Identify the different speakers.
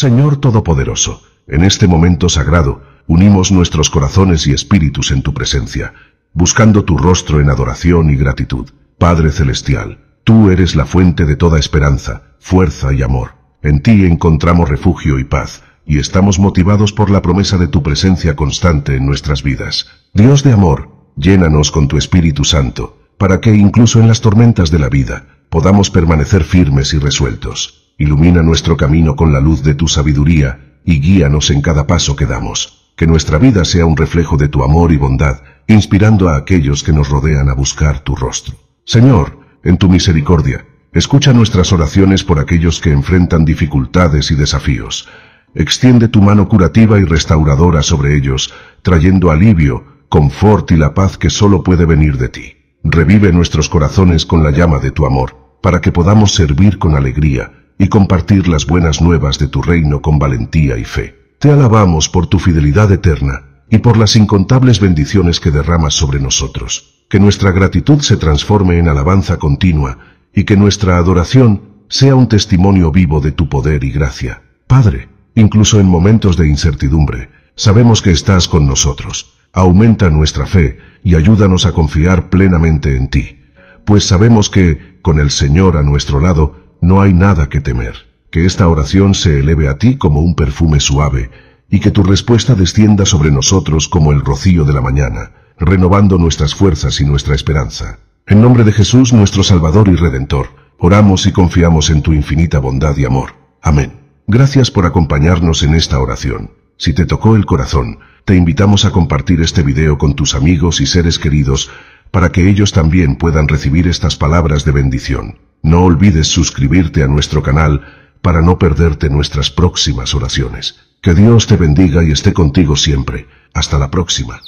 Speaker 1: Señor Todopoderoso, en este momento sagrado, unimos nuestros corazones y espíritus en tu presencia, buscando tu rostro en adoración y gratitud. Padre Celestial, tú eres la fuente de toda esperanza, fuerza y amor. En ti encontramos refugio y paz, y estamos motivados por la promesa de tu presencia constante en nuestras vidas. Dios de amor, llénanos con tu Espíritu Santo, para que incluso en las tormentas de la vida, podamos permanecer firmes y resueltos. Ilumina nuestro camino con la luz de tu sabiduría y guíanos en cada paso que damos. Que nuestra vida sea un reflejo de tu amor y bondad, inspirando a aquellos que nos rodean a buscar tu rostro. Señor, en tu misericordia, escucha nuestras oraciones por aquellos que enfrentan dificultades y desafíos. Extiende tu mano curativa y restauradora sobre ellos, trayendo alivio, confort y la paz que solo puede venir de ti. Revive nuestros corazones con la llama de tu amor, para que podamos servir con alegría, y compartir las buenas nuevas de tu reino con valentía y fe. Te alabamos por tu fidelidad eterna y por las incontables bendiciones que derramas sobre nosotros. Que nuestra gratitud se transforme en alabanza continua y que nuestra adoración sea un testimonio vivo de tu poder y gracia. Padre, incluso en momentos de incertidumbre, sabemos que estás con nosotros. Aumenta nuestra fe y ayúdanos a confiar plenamente en ti, pues sabemos que, con el Señor a nuestro lado, no hay nada que temer. Que esta oración se eleve a ti como un perfume suave, y que tu respuesta descienda sobre nosotros como el rocío de la mañana, renovando nuestras fuerzas y nuestra esperanza. En nombre de Jesús nuestro Salvador y Redentor, oramos y confiamos en tu infinita bondad y amor. Amén. Gracias por acompañarnos en esta oración. Si te tocó el corazón, te invitamos a compartir este video con tus amigos y seres queridos, para que ellos también puedan recibir estas palabras de bendición. No olvides suscribirte a nuestro canal para no perderte nuestras próximas oraciones. Que Dios te bendiga y esté contigo siempre. Hasta la próxima.